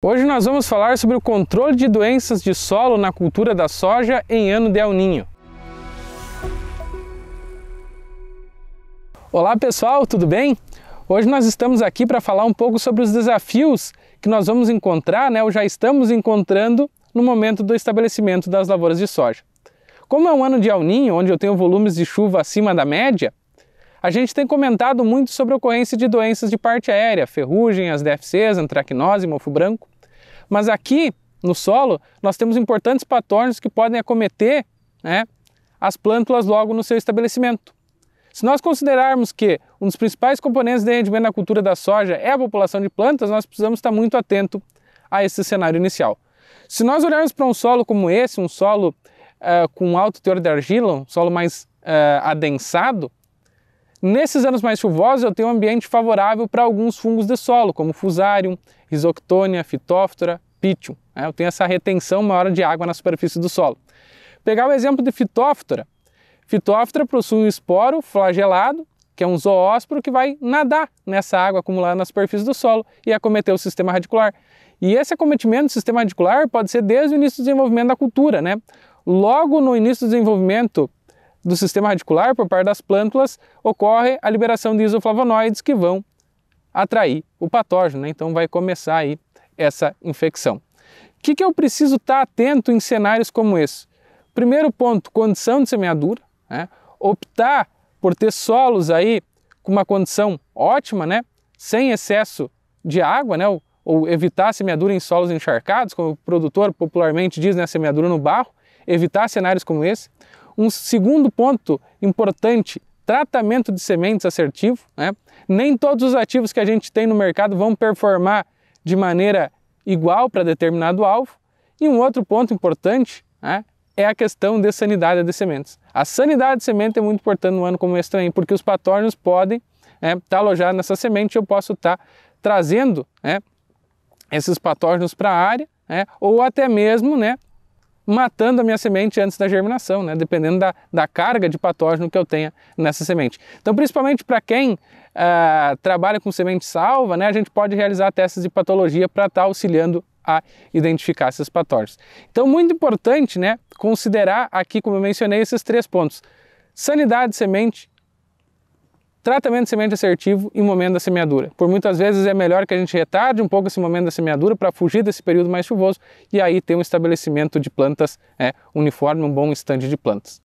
Hoje nós vamos falar sobre o controle de doenças de solo na cultura da soja em ano de El Ninho. Olá pessoal, tudo bem? Hoje nós estamos aqui para falar um pouco sobre os desafios que nós vamos encontrar, né, ou já estamos encontrando no momento do estabelecimento das lavouras de soja. Como é um ano de El Ninho, onde eu tenho volumes de chuva acima da média, a gente tem comentado muito sobre a ocorrência de doenças de parte aérea, ferrugem, as DFCs, antracnose, mofo branco. Mas aqui no solo nós temos importantes patógenos que podem acometer né, as plântulas logo no seu estabelecimento. Se nós considerarmos que um dos principais componentes de rendimento na cultura da soja é a população de plantas, nós precisamos estar muito atento a esse cenário inicial. Se nós olharmos para um solo como esse, um solo uh, com alto teor de argila, um solo mais uh, adensado, Nesses anos mais chuvosos, eu tenho um ambiente favorável para alguns fungos de solo, como Fusarium, Rhizoctônia, Fitóftora, Pytium. É, eu tenho essa retenção maior de água na superfície do solo. Pegar o exemplo de Fitóftora. Fitóftora possui um esporo flagelado, que é um zoósporo que vai nadar nessa água acumulada na superfície do solo e acometer o sistema radicular. E esse acometimento do sistema radicular pode ser desde o início do desenvolvimento da cultura, né? Logo no início do desenvolvimento do sistema radicular por parte das plântulas, ocorre a liberação de isoflavonoides que vão atrair o patógeno, né? então vai começar aí essa infecção. O que, que eu preciso estar tá atento em cenários como esse? Primeiro ponto, condição de semeadura, né? optar por ter solos aí com uma condição ótima, né? sem excesso de água, né? ou, ou evitar a semeadura em solos encharcados, como o produtor popularmente diz, né? semeadura no barro, evitar cenários como esse. Um segundo ponto importante tratamento de sementes assertivo. Né? Nem todos os ativos que a gente tem no mercado vão performar de maneira igual para determinado alvo. E um outro ponto importante né, é a questão de sanidade de sementes. A sanidade de semente é muito importante no ano como esse também, porque os patógenos podem estar né, tá alojados nessa semente e eu posso estar tá trazendo né, esses patógenos para a área né, ou até mesmo né, matando a minha semente antes da germinação, né? dependendo da, da carga de patógeno que eu tenha nessa semente. Então, principalmente para quem ah, trabalha com semente salva, né, a gente pode realizar testes de patologia para estar tá auxiliando a identificar esses patógenos. Então, muito importante né, considerar aqui, como eu mencionei, esses três pontos. Sanidade de semente, Tratamento de semente assertivo em momento da semeadura. Por muitas vezes é melhor que a gente retarde um pouco esse momento da semeadura para fugir desse período mais chuvoso e aí ter um estabelecimento de plantas é, uniforme, um bom estande de plantas.